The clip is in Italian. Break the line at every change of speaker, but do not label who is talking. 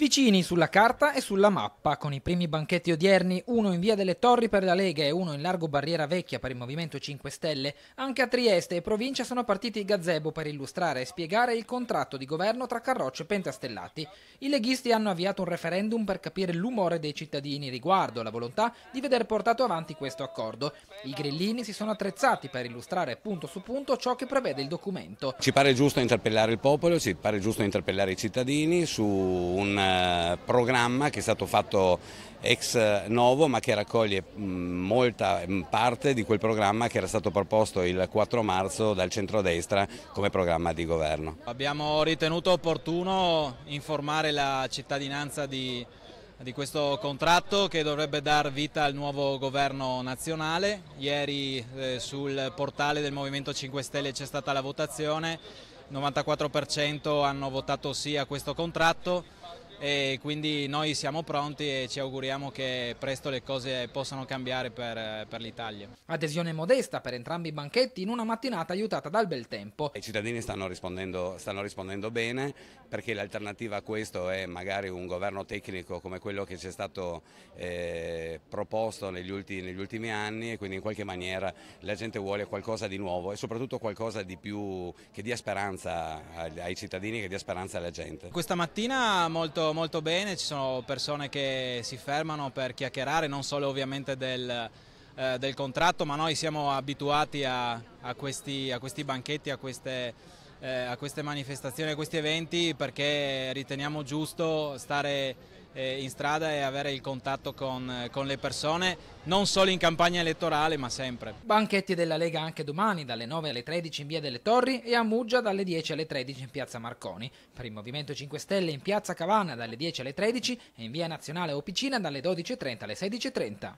Vicini sulla carta e sulla mappa, con i primi banchetti odierni, uno in Via delle Torri per la Lega e uno in Largo Barriera Vecchia per il Movimento 5 Stelle, anche a Trieste e provincia sono partiti i gazebo per illustrare e spiegare il contratto di governo tra Carroccio e Pentastellati. I leghisti hanno avviato un referendum per capire l'umore dei cittadini riguardo la volontà di veder portato avanti questo accordo. I grillini si sono attrezzati per illustrare punto su punto ciò che prevede il documento.
Ci pare giusto interpellare il popolo, ci pare giusto interpellare i cittadini su un eh, programma che è stato fatto ex novo ma che raccoglie molta parte di quel programma che era stato proposto il 4 marzo dal centrodestra come programma di governo.
Abbiamo ritenuto opportuno informare la cittadinanza di, di questo contratto che dovrebbe dar vita al nuovo governo nazionale. Ieri eh, sul portale del Movimento 5 Stelle c'è stata la votazione, il 94% hanno votato sì a questo contratto e quindi noi siamo pronti e ci auguriamo che presto le cose
possano cambiare per, per l'Italia. Adesione modesta per entrambi i banchetti in una mattinata aiutata dal bel tempo.
I cittadini stanno rispondendo, stanno rispondendo bene perché l'alternativa a questo è magari un governo tecnico come quello che ci è stato eh, proposto negli ultimi, negli ultimi anni e quindi in qualche maniera la gente vuole qualcosa di nuovo e soprattutto qualcosa di più che dia speranza ai cittadini, che dia speranza alla gente.
Questa mattina molto molto, bene, ci sono persone che si fermano per chiacchierare, non solo ovviamente del, eh, del contratto, ma noi siamo abituati a, a, questi, a questi, banchetti, a queste, eh, a queste manifestazioni, a questi eventi perché riteniamo giusto stare eh, in strada e avere il contatto con, eh, con, le persone,
non solo in campagna elettorale ma sempre. Banchetti della Lega anche domani dalle 9 alle 13 in via delle Torri e a Muggia dalle 10 alle 13 in piazza Marconi, per il Movimento 5 Stelle in piazza Cavanna dalle 10 alle 13 e in via Nazionale Opicina dalle 12.30 alle 16.30.